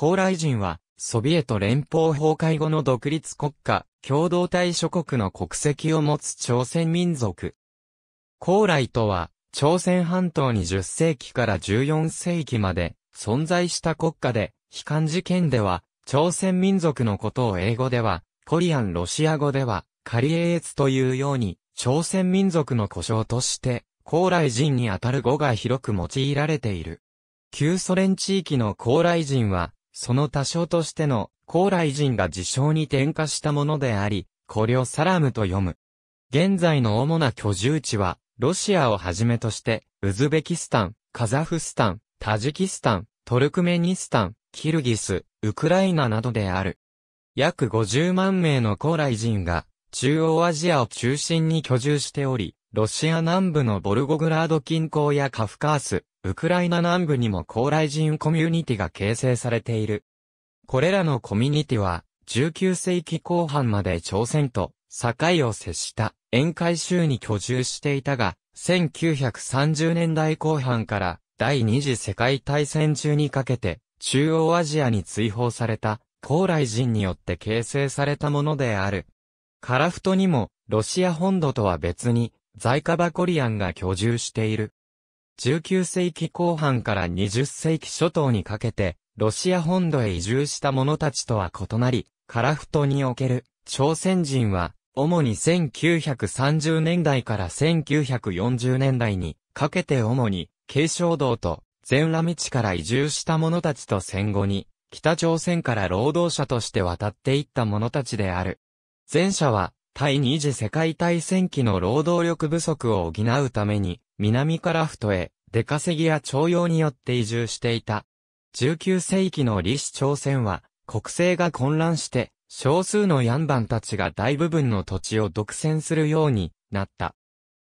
高麗人は、ソビエト連邦崩壊後の独立国家、共同体諸国の国籍を持つ朝鮮民族。高麗とは、朝鮮半島に10世紀から14世紀まで存在した国家で、悲観事件では、朝鮮民族のことを英語では、コリアンロシア語では、カリエーツというように、朝鮮民族の故障として、高麗人にあたる語が広く用いられている。旧ソ連地域の高麗人は、その多少としての、高麗人が自称に転化したものであり、これをサラムと読む。現在の主な居住地は、ロシアをはじめとして、ウズベキスタン、カザフスタン、タジキスタン、トルクメニスタン、キルギス、ウクライナなどである。約50万名の高麗人が、中央アジアを中心に居住しており、ロシア南部のボルゴグラード近郊やカフカース、ウクライナ南部にも高麗人コミュニティが形成されている。これらのコミュニティは、19世紀後半まで朝鮮と境を接した宴会州に居住していたが、1930年代後半から第二次世界大戦中にかけて中央アジアに追放された高麗人によって形成されたものである。カラフトにもロシア本土とは別に在カバコリアンが居住している。19世紀後半から20世紀初頭にかけて、ロシア本土へ移住した者たちとは異なり、カラフトにおける朝鮮人は、主に1930年代から1940年代にかけて主に、慶症道と全羅道から移住した者たちと戦後に、北朝鮮から労働者として渡っていった者たちである。前者は、第二次世界大戦期の労働力不足を補うために、南樺太へ、出稼ぎや徴用によって移住していた。19世紀の李氏朝鮮は、国政が混乱して、少数のヤンバンたちが大部分の土地を独占するようになった。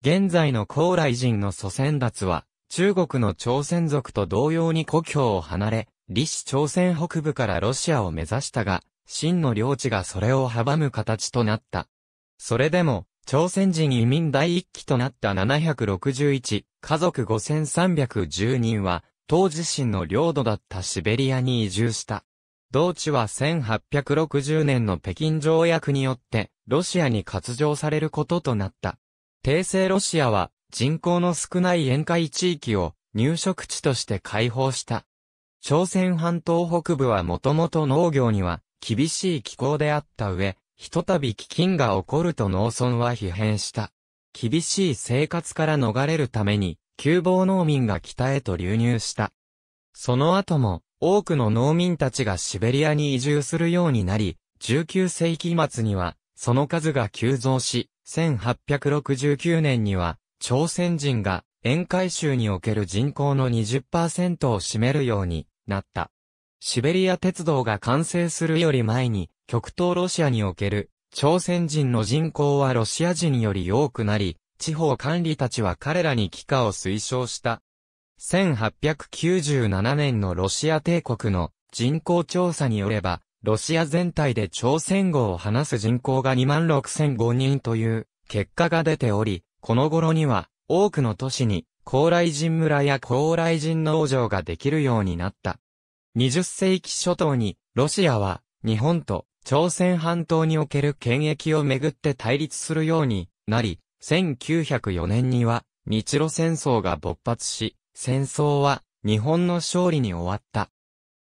現在の高麗人の祖先達は、中国の朝鮮族と同様に故郷を離れ、李氏朝鮮北部からロシアを目指したが、真の領地がそれを阻む形となった。それでも、朝鮮人移民第一期となった761、家族5310人は、当自身の領土だったシベリアに移住した。同地は1860年の北京条約によって、ロシアに割譲されることとなった。帝政ロシアは、人口の少ない沿海地域を入植地として開放した。朝鮮半島北部はもともと農業には厳しい気候であった上、ひとたび飢饉が起こると農村は疲弊した。厳しい生活から逃れるために、窮乏農民が北へと流入した。その後も、多くの農民たちがシベリアに移住するようになり、19世紀末には、その数が急増し、1869年には、朝鮮人が、沿海州における人口の20%を占めるようになった。シベリア鉄道が完成するより前に、極東ロシアにおける朝鮮人の人口はロシア人より多くなり、地方管理たちは彼らに帰化を推奨した。1897年のロシア帝国の人口調査によれば、ロシア全体で朝鮮語を話す人口が26,005人という結果が出ており、この頃には多くの都市に高麗人村や高麗人農場ができるようになった。20世紀初頭にロシアは日本と朝鮮半島における権益をめぐって対立するようになり、1904年には日露戦争が勃発し、戦争は日本の勝利に終わった。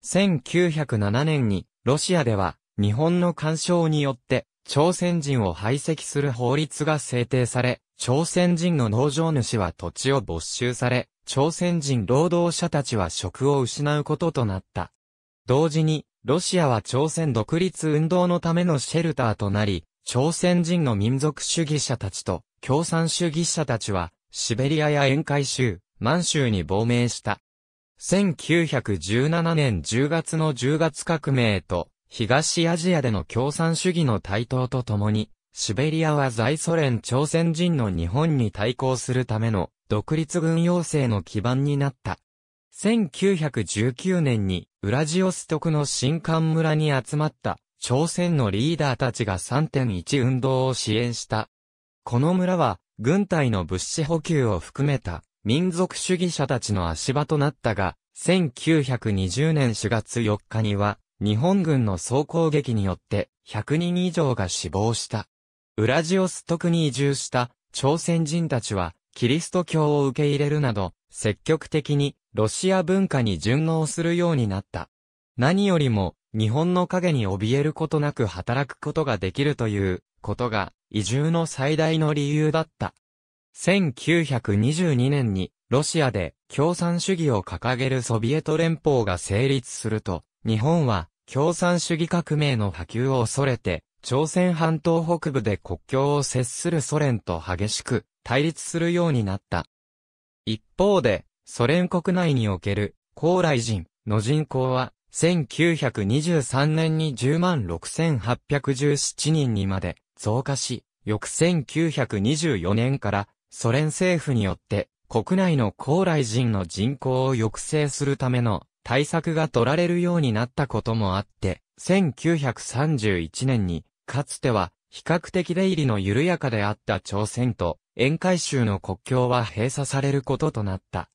1907年にロシアでは日本の干渉によって朝鮮人を排斥する法律が制定され、朝鮮人の農場主は土地を没収され、朝鮮人労働者たちは職を失うこととなった。同時にロシアは朝鮮独立運動のためのシェルターとなり、朝鮮人の民族主義者たちと共産主義者たちは、シベリアや沿海州、満州に亡命した。1917年10月の10月革命と、東アジアでの共産主義の台頭とともに、シベリアは在ソ連朝鮮人の日本に対抗するための独立軍要請の基盤になった。1919年にウラジオストクの新館村に集まった朝鮮のリーダーたちが3.1運動を支援した。この村は軍隊の物資補給を含めた民族主義者たちの足場となったが、1920年4月4日には日本軍の総攻撃によって100人以上が死亡した。ウラジオストクに移住した朝鮮人たちはキリスト教を受け入れるなど積極的にロシア文化に順応するようになった。何よりも、日本の影に怯えることなく働くことができるということが、移住の最大の理由だった。1922年に、ロシアで共産主義を掲げるソビエト連邦が成立すると、日本は共産主義革命の波及を恐れて、朝鮮半島北部で国境を接するソ連と激しく対立するようになった。一方で、ソ連国内における、高麗人の人口は、1923年に106,817人にまで増加し、翌1924年からソ連政府によって国内の高麗人の人口を抑制するための対策が取られるようになったこともあって、1931年に、かつては比較的出入りの緩やかであった朝鮮と、沿海州の国境は閉鎖されることとなった。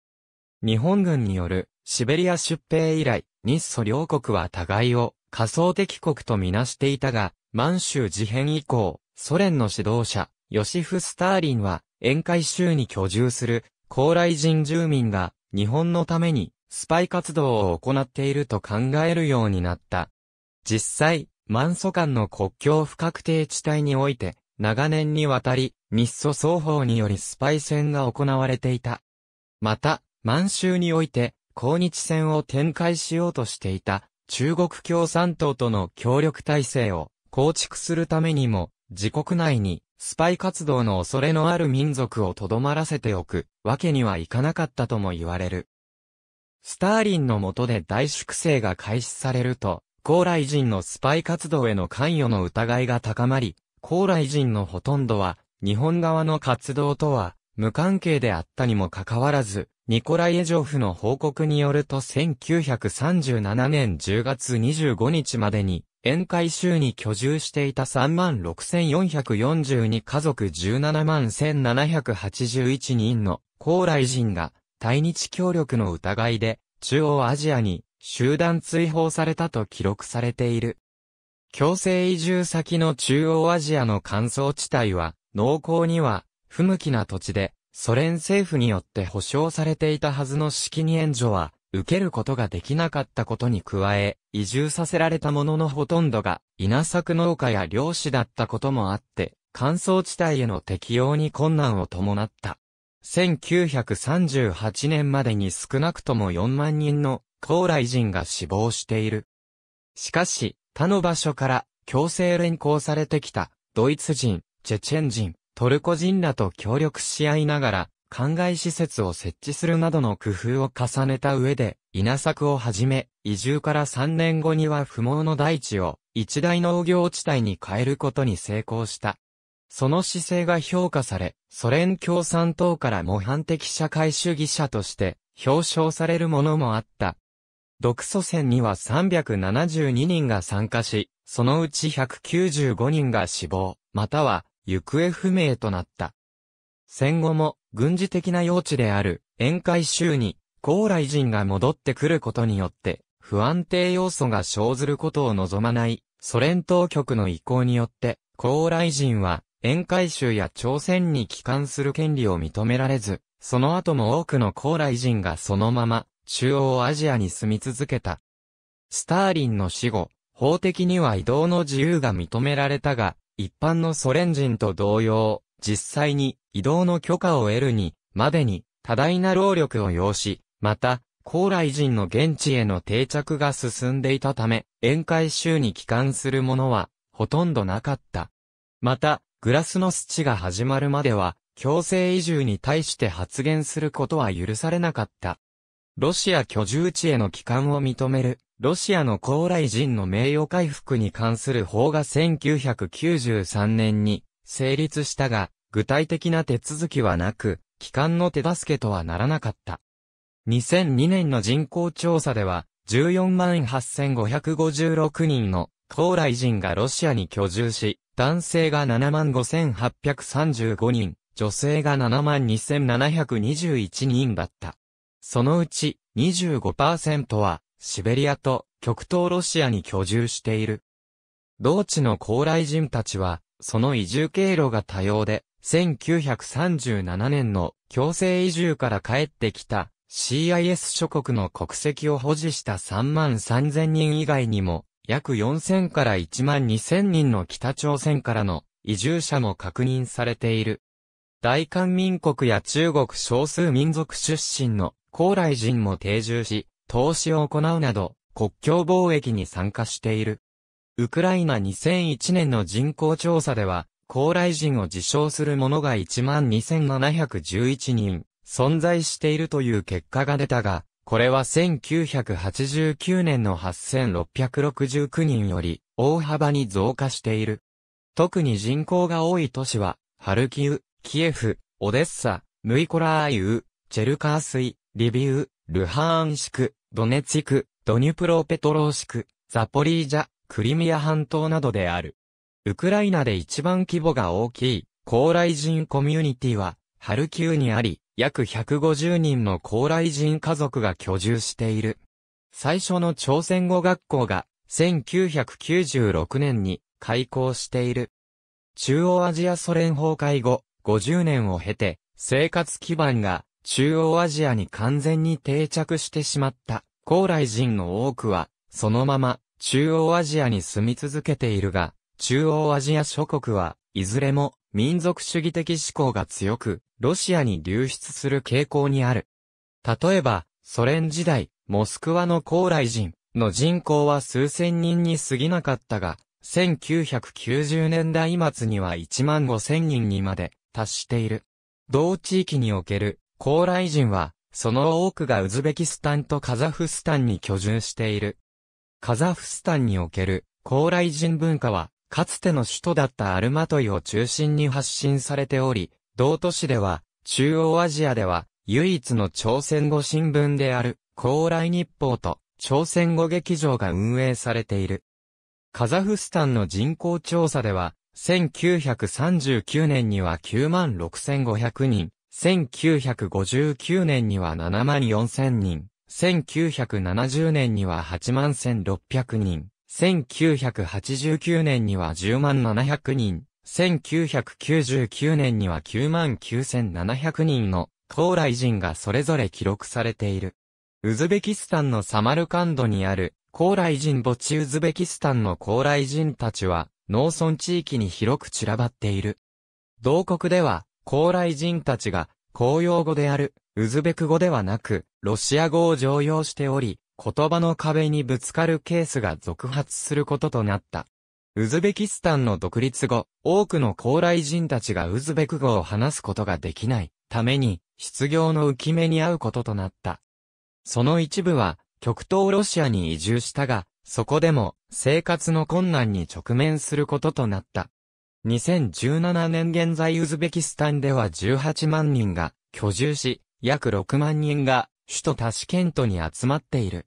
日本軍によるシベリア出兵以来、日ソ両国は互いを仮想敵国とみなしていたが、満州事変以降、ソ連の指導者、ヨシフ・スターリンは、沿海州に居住する高麗人住民が日本のためにスパイ活動を行っていると考えるようになった。実際、満ソ間の国境不確定地帯において、長年にわたり、日ソ双方によりスパイ戦が行われていた。また、満州において、抗日戦を展開しようとしていた中国共産党との協力体制を構築するためにも、自国内にスパイ活動の恐れのある民族をとどまらせておくわけにはいかなかったとも言われる。スターリンの下で大粛清が開始されると、高麗人のスパイ活動への関与の疑いが高まり、高麗人のほとんどは日本側の活動とは無関係であったにもかかわらず、ニコライエジョフの報告によると1937年10月25日までに、宴会州に居住していた36,442家族171,781人の高麗人が対日協力の疑いで中央アジアに集団追放されたと記録されている。強制移住先の中央アジアの乾燥地帯は農耕には不向きな土地でソ連政府によって保障されていたはずの資金援助は、受けることができなかったことに加え、移住させられたもののほとんどが、稲作農家や漁師だったこともあって、乾燥地帯への適用に困難を伴った。1938年までに少なくとも4万人の高麗人が死亡している。しかし、他の場所から強制連行されてきたドイツ人、チェチェン人、トルコ人らと協力し合いながら、灌漑施設を設置するなどの工夫を重ねた上で、稲作をはじめ、移住から3年後には不毛の大地を一大農業地帯に変えることに成功した。その姿勢が評価され、ソ連共産党から模範的社会主義者として表彰されるものもあった。独祖戦には372人が参加し、そのうち195人が死亡、または行方不明となった。戦後も軍事的な用地である宴会州に高麗人が戻ってくることによって不安定要素が生ずることを望まないソ連当局の意向によって高麗人は宴会州や朝鮮に帰還する権利を認められず、その後も多くの高麗人がそのまま中央アジアに住み続けた。スターリンの死後、法的には移動の自由が認められたが、一般のソ連人と同様、実際に移動の許可を得るに、までに多大な労力を要し、また、高麗人の現地への定着が進んでいたため、宴会州に帰還するものは、ほとんどなかった。また、グラスノス地が始まるまでは、強制移住に対して発言することは許されなかった。ロシア居住地への帰還を認めるロシアの高麗人の名誉回復に関する法が1993年に成立したが、具体的な手続きはなく、機関の手助けとはならなかった。2002年の人口調査では、14万8556人の高麗人がロシアに居住し、男性が7万5835人、女性が7万2721人だった。そのうち25%はシベリアと極東ロシアに居住している。同地の高麗人たちは、その移住経路が多様で、1937年の強制移住から帰ってきた CIS 諸国の国籍を保持した3万3000人以外にも、約4000から1万2000人の北朝鮮からの移住者も確認されている。大韓民国や中国少数民族出身の高麗人も定住し、投資を行うなど、国境貿易に参加している。ウクライナ2001年の人口調査では、高麗人を自称する者が12,711人、存在しているという結果が出たが、これは1989年の8669人より大幅に増加している。特に人口が多い都市は、ハルキウ、キエフ、オデッサ、ムイコラーユー、チェルカースイ、リビウ、ルハーンシク、ドネツィク、ドニュプロペトローシク、ザポリージャ、クリミア半島などである。ウクライナで一番規模が大きい、高麗人コミュニティは、ハルキウにあり、約150人の高麗人家族が居住している。最初の朝鮮語学校が、1996年に開校している。中央アジアソ連崩壊後、50年を経て、生活基盤が中央アジアに完全に定着してしまった高麗人の多くは、そのまま中央アジアに住み続けているが、中央アジア諸国は、いずれも民族主義的思考が強く、ロシアに流出する傾向にある。例えば、ソ連時代、モスクワの高麗人の人口は数千人に過ぎなかったが、1990年代末には1万5千人にまで達している。同地域における高麗人は、その多くがウズベキスタンとカザフスタンに居住している。カザフスタンにおける高麗人文化は、かつての首都だったアルマトイを中心に発信されており、同都市では、中央アジアでは、唯一の朝鮮語新聞である、高麗日報と、朝鮮語劇場が運営されている。カザフスタンの人口調査では、1939年には96,500人、1959年には7万4000人、1970年には8万1600人、1989年には10万700人、1999年には9万9700人の高麗人がそれぞれ記録されている。ウズベキスタンのサマルカンドにある高麗人墓地ウズベキスタンの高麗人たちは農村地域に広く散らばっている。同国では高麗人たちが、公用語である、ウズベク語ではなく、ロシア語を常用しており、言葉の壁にぶつかるケースが続発することとなった。ウズベキスタンの独立後、多くの高麗人たちがウズベク語を話すことができないために、失業の浮き目に遭うこととなった。その一部は、極東ロシアに移住したが、そこでも、生活の困難に直面することとなった。2017年現在ウズベキスタンでは18万人が居住し、約6万人が首都タシケントに集まっている。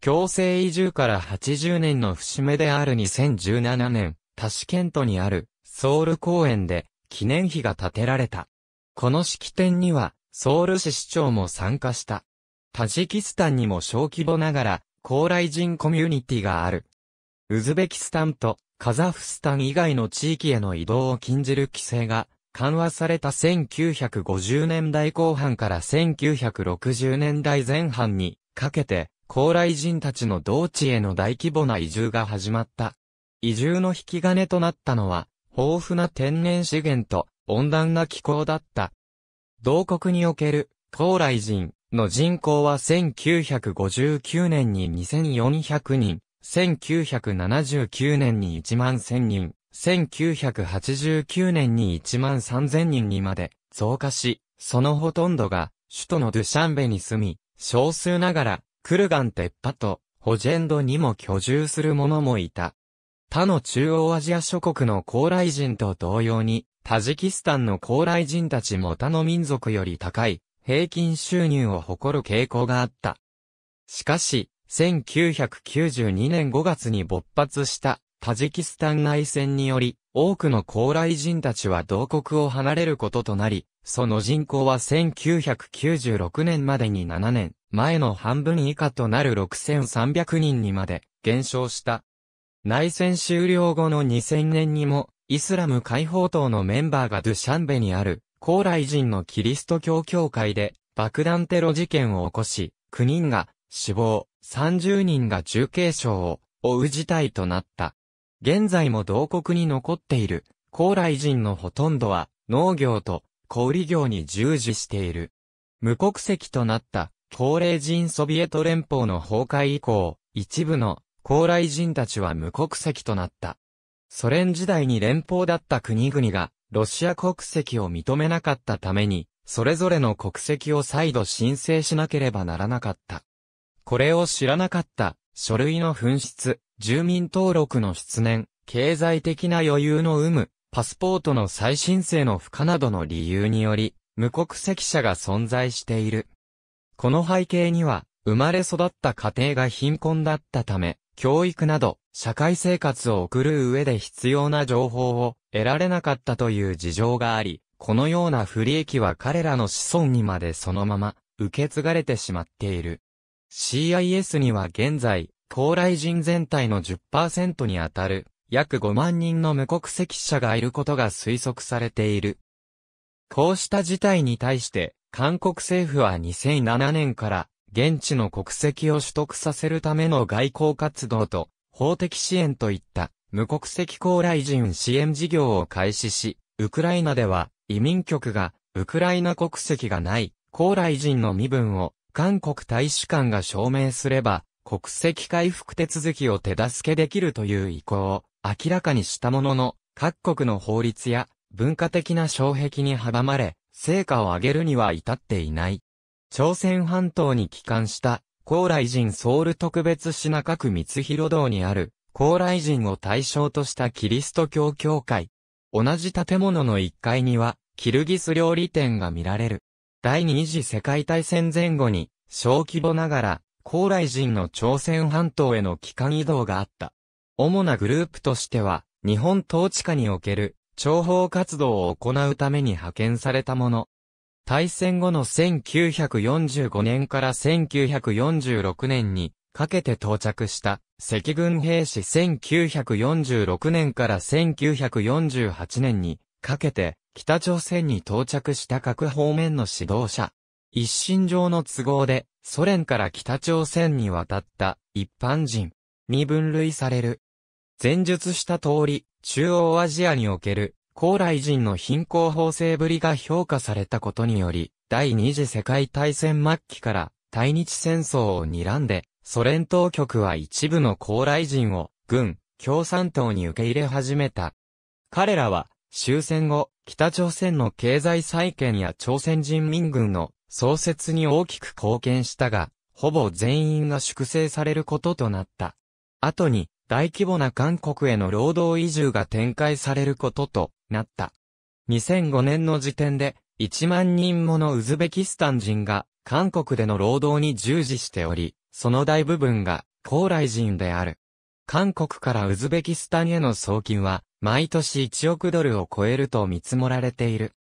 強制移住から80年の節目である2017年、タシケントにあるソウル公園で記念碑が建てられた。この式典にはソウル市市長も参加した。タジキスタンにも小規模ながら高麗人コミュニティがある。ウズベキスタンとカザフスタン以外の地域への移動を禁じる規制が緩和された1950年代後半から1960年代前半にかけて高麗人たちの同地への大規模な移住が始まった。移住の引き金となったのは豊富な天然資源と温暖な気候だった。同国における高麗人の人口は1959年に2400人、1979年に1万1000人、1989年に1万3000人にまで増加し、そのほとんどが首都のドゥシャンベに住み、少数ながらクルガンテッパとホジェンドにも居住する者もいた。他の中央アジア諸国の高麗人と同様に、タジキスタンの高麗人たちも他の民族より高い平均収入を誇る傾向があった。しかし、1992年5月に勃発したタジキスタン内戦により、多くの高麗人たちは同国を離れることとなり、その人口は1996年までに7年、前の半分以下となる6300人にまで減少した。内戦終了後の2000年にも、イスラム解放党のメンバーがドゥシャンベにある、高麗人のキリスト教教会で、爆弾テロ事件を起こし、9人が死亡、30人が重軽傷を負う事態となった。現在も同国に残っている、高麗人のほとんどは、農業と小売業に従事している。無国籍となった、高麗人ソビエト連邦の崩壊以降、一部の高麗人たちは無国籍となった。ソ連時代に連邦だった国々が、ロシア国籍を認めなかったために、それぞれの国籍を再度申請しなければならなかった。これを知らなかった、書類の紛失、住民登録の失念、経済的な余裕の有無、パスポートの再申請の不可などの理由により、無国籍者が存在している。この背景には、生まれ育った家庭が貧困だったため、教育など、社会生活を送る上で必要な情報を得られなかったという事情があり、このような不利益は彼らの子孫にまでそのまま受け継がれてしまっている。CIS には現在、高麗人全体の10%にあたる、約5万人の無国籍者がいることが推測されている。こうした事態に対して、韓国政府は2007年から、現地の国籍を取得させるための外交活動と、法的支援といった、無国籍高麗人支援事業を開始し、ウクライナでは、移民局が、ウクライナ国籍がない、高麗人の身分を、韓国大使館が証明すれば、国籍回復手続きを手助けできるという意向を明らかにしたものの、各国の法律や文化的な障壁に阻まれ、成果を上げるには至っていない。朝鮮半島に帰還した高麗人ソウル特別品各光広堂にある高麗人を対象としたキリスト教教会。同じ建物の1階にはキルギス料理店が見られる。第二次世界大戦前後に、小規模ながら、高麗人の朝鮮半島への帰還移動があった。主なグループとしては、日本統治下における、諜報活動を行うために派遣されたもの。大戦後の1945年から1946年にかけて到着した赤軍兵士1946年から1948年にかけて北朝鮮に到着した各方面の指導者。一身上の都合で、ソ連から北朝鮮に渡った一般人に分類される。前述した通り、中央アジアにおける高麗人の貧困法制ぶりが評価されたことにより、第二次世界大戦末期から対日戦争を睨んで、ソ連当局は一部の高麗人を軍、共産党に受け入れ始めた。彼らは終戦後、北朝鮮の経済再建や朝鮮人民軍の創設に大きく貢献したが、ほぼ全員が粛清されることとなった。後に、大規模な韓国への労働移住が展開されることとなった。2005年の時点で、1万人ものウズベキスタン人が、韓国での労働に従事しており、その大部分が、高麗人である。韓国からウズベキスタンへの送金は、毎年1億ドルを超えると見積もられている。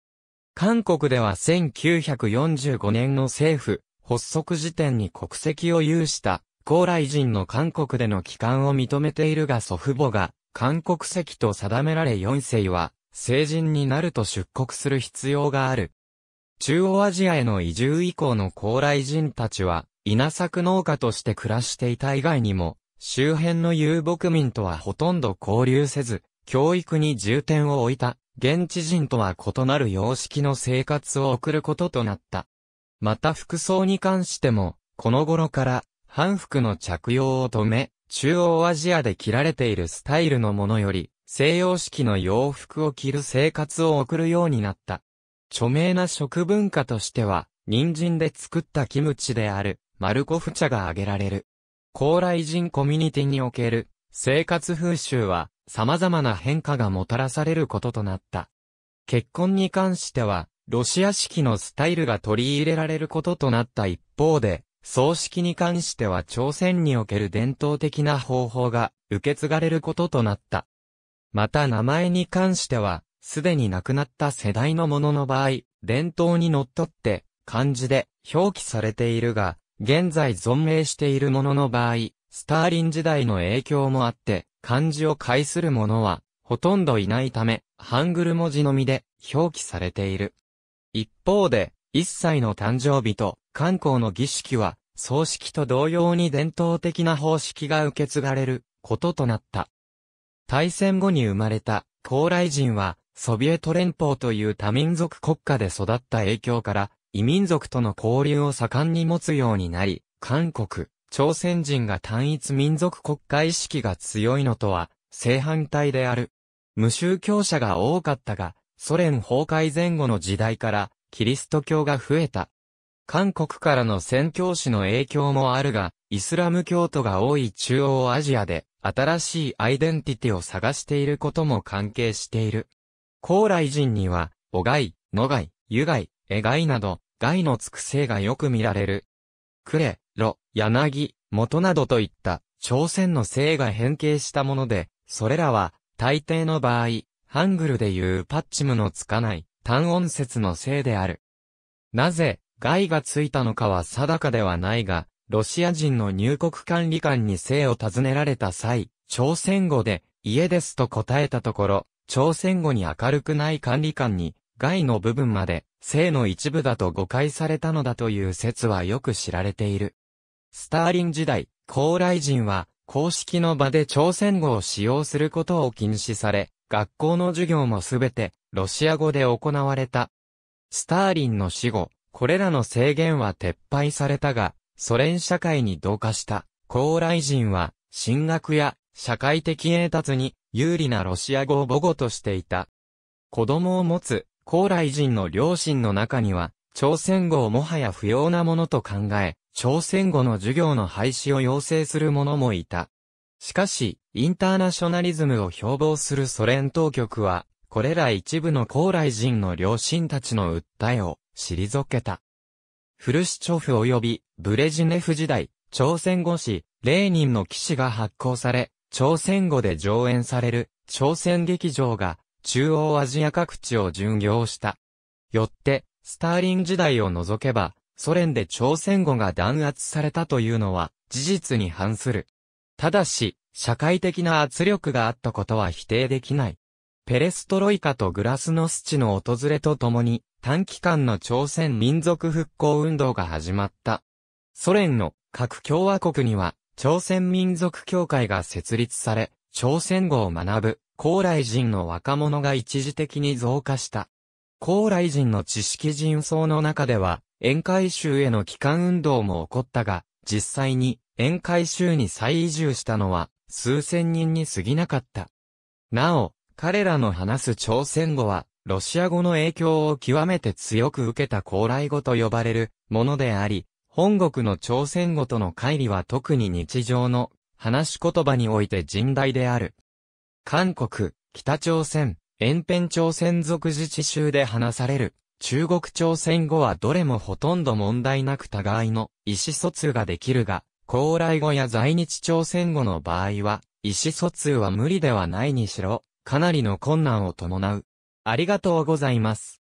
韓国では1945年の政府発足時点に国籍を有した高麗人の韓国での帰還を認めているが祖父母が韓国籍と定められ4世は成人になると出国する必要がある。中央アジアへの移住以降の高麗人たちは稲作農家として暮らしていた以外にも周辺の遊牧民とはほとんど交流せず教育に重点を置いた、現地人とは異なる様式の生活を送ることとなった。また服装に関しても、この頃から、反服の着用を止め、中央アジアで着られているスタイルのものより、西洋式の洋服を着る生活を送るようになった。著名な食文化としては、人参で作ったキムチである、マルコフ茶が挙げられる。高麗人コミュニティにおける、生活風習は、様々な変化がもたらされることとなった。結婚に関しては、ロシア式のスタイルが取り入れられることとなった一方で、葬式に関しては朝鮮における伝統的な方法が受け継がれることとなった。また名前に関しては、すでに亡くなった世代のものの場合、伝統に則っって、漢字で表記されているが、現在存命しているものの場合、スターリン時代の影響もあって、漢字を介する者は、ほとんどいないため、ハングル文字のみで表記されている。一方で、一歳の誕生日と観光の儀式は、葬式と同様に伝統的な方式が受け継がれることとなった。大戦後に生まれた高麗人は、ソビエト連邦という多民族国家で育った影響から、異民族との交流を盛んに持つようになり、韓国、朝鮮人が単一民族国家意識が強いのとは正反対である。無宗教者が多かったが、ソ連崩壊前後の時代からキリスト教が増えた。韓国からの宣教師の影響もあるが、イスラム教徒が多い中央アジアで新しいアイデンティティを探していることも関係している。高麗人には、お害、の害、ゆ害、え害など、害のつく性がよく見られる。くれ、柳、元などといった朝鮮の姓が変形したもので、それらは大抵の場合、ハングルでいうパッチムのつかない単音節の姓である。なぜ、害がついたのかは定かではないが、ロシア人の入国管理官に姓を尋ねられた際、朝鮮語で、家ですと答えたところ、朝鮮語に明るくない管理官に、害の部分まで、性の一部だと誤解されたのだという説はよく知られている。スターリン時代、高麗人は、公式の場で朝鮮語を使用することを禁止され、学校の授業もすべて、ロシア語で行われた。スターリンの死後、これらの制限は撤廃されたが、ソ連社会に同化した、高麗人は、進学や、社会的栄達に、有利なロシア語を母語としていた。子供を持つ、高麗人の両親の中には、朝鮮語をもはや不要なものと考え、朝鮮語の授業の廃止を要請する者もいた。しかし、インターナショナリズムを標榜するソ連当局は、これら一部の高麗人の両親たちの訴えを退けた。フルシチョフ及びブレジネフ時代、朝鮮語史、レーニンの騎士が発行され、朝鮮語で上演される朝鮮劇場が中央アジア各地を巡業した。よって、スターリン時代を除けば、ソ連で朝鮮語が弾圧されたというのは事実に反する。ただし、社会的な圧力があったことは否定できない。ペレストロイカとグラスノスチの訪れとともに、短期間の朝鮮民族復興運動が始まった。ソ連の各共和国には、朝鮮民族協会が設立され、朝鮮語を学ぶ、高麗人の若者が一時的に増加した。高麗人の知識人層の中では、沿海州への帰還運動も起こったが、実際に沿海州に再移住したのは数千人に過ぎなかった。なお、彼らの話す朝鮮語は、ロシア語の影響を極めて強く受けた高麗語と呼ばれるものであり、本国の朝鮮語との乖離は特に日常の話し言葉において甚大である。韓国、北朝鮮、延辺朝鮮族自治州で話される中国朝鮮語はどれもほとんど問題なく互いの意思疎通ができるが、高麗語や在日朝鮮語の場合は、意思疎通は無理ではないにしろ、かなりの困難を伴う。ありがとうございます。